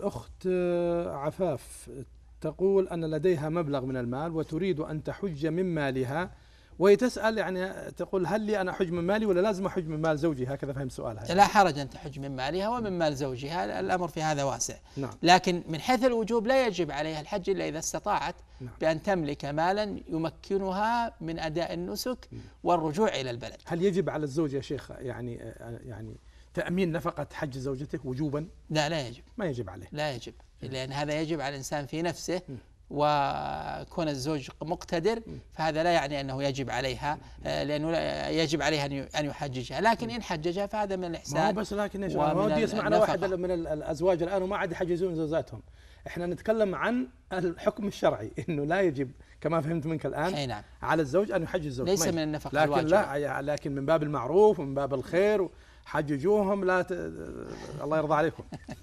الأخت آه، عفاف تقول أن لديها مبلغ من المال وتريد أن تحج من مالها وهي تسأل يعني تقول هل لي أنا أحج من مالي ولا لازم أحج من مال زوجي هكذا فهم سؤالها يعني. لا حرج أن تحج من مالها ومن مال زوجها الأمر في هذا واسع نعم. لكن من حيث الوجوب لا يجب عليها الحج إلا إذا استطاعت نعم. بأن تملك مالا يمكنها من أداء النسك نعم. والرجوع إلى البلد هل يجب على الزوج يا شيخ يعني آه، يعني تأمين نفقة حج زوجته وجوبا لا لا يجب ما يجب عليه لا يجب لأن هذا يجب على الإنسان في نفسه وكون الزوج مقتدر فهذا لا يعني أنه يجب عليها آه، لأنه يجب عليها أن يحججها لكن إن حججها فهذا من الإحسان ما بس لكن ما ودي يسمعنا واحد من الأزواج الآن وما عاد يحجزون زوجاتهم احنا نتكلم عن الحكم الشرعي انه لا يجب كما فهمت منك الان اي نعم على الزوج ان يحجز زوجته ليس من النفقه لكن الواجبة. لا يعني لكن من باب المعروف ومن باب الخير حججوهم لا ت... الله يرضى عليكم